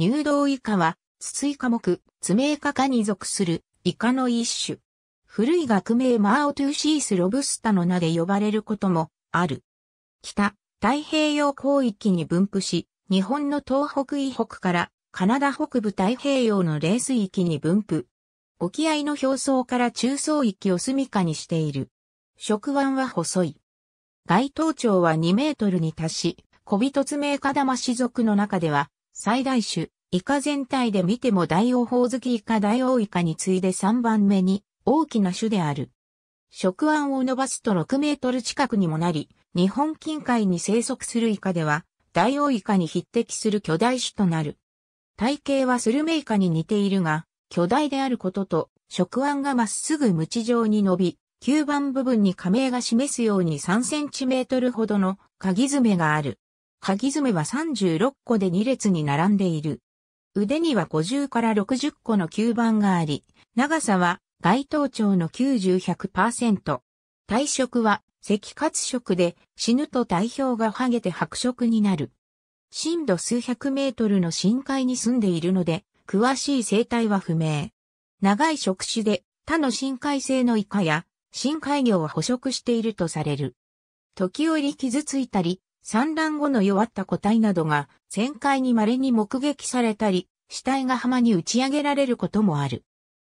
入道イカは、筒ツイ科目、爪メイカ科に属するイカの一種。古い学名マーオトゥーシースロブスタの名で呼ばれることもある。北、太平洋広域に分布し、日本の東北以北からカナダ北部太平洋の冷水域に分布。沖合の表層から中層域を住処にしている。食腕は細い。外頭長は2メートルに達し、小人爪カダマ族の中では最大種、イカ全体で見ても大王ホオズキイカ大王イカに次いで3番目に大きな種である。食腕を伸ばすと6メートル近くにもなり、日本近海に生息するイカでは、大王イカに匹敵する巨大種となる。体型はスルメイカに似ているが、巨大であることと、食腕がまっすぐ無地状に伸び、吸盤部分に加盟が示すように3センチメートルほどの鍵爪がある。鍵爪は36個で2列に並んでいる。腕には50から60個の吸盤があり、長さは外頭長の90-100%。体色は赤褐色で死ぬと体表が剥げて白色になる。深度数百メートルの深海に住んでいるので、詳しい生態は不明。長い触手で他の深海性のイカや深海魚を捕食しているとされる。時折傷ついたり、産卵後の弱った個体などが旋回に稀に目撃されたり、死体が浜に打ち上げられることもある。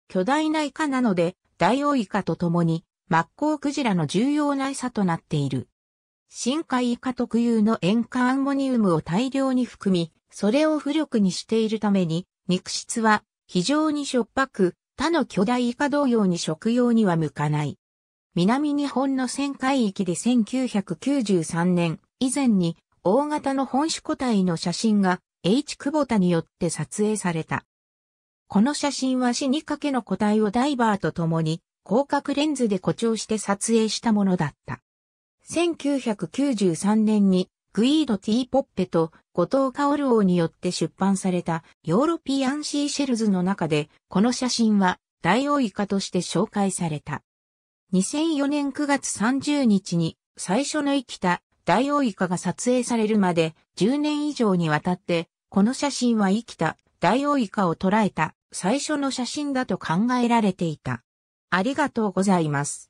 巨大なイカなので、ダイオウイカと共に、マッコウクジラの重要な餌となっている。深海イカ特有の塩化アンモニウムを大量に含み、それを浮力にしているために、肉質は非常にしょっぱく、他の巨大イカ同様に食用には向かない。南日本の旋海域で1993年、以前に大型の本種個体の写真が H 久保田によって撮影された。この写真は死にかけの個体をダイバーと共に広角レンズで誇張して撮影したものだった。1993年にグイード・ティー・ポッペと後藤薫王によって出版されたヨーロピアン・シーシェルズの中でこの写真は大王イカとして紹介された。2004年9月30日に最初の生きたダイオウイカが撮影されるまで10年以上にわたって、この写真は生きたダイオウイカを捉えた最初の写真だと考えられていた。ありがとうございます。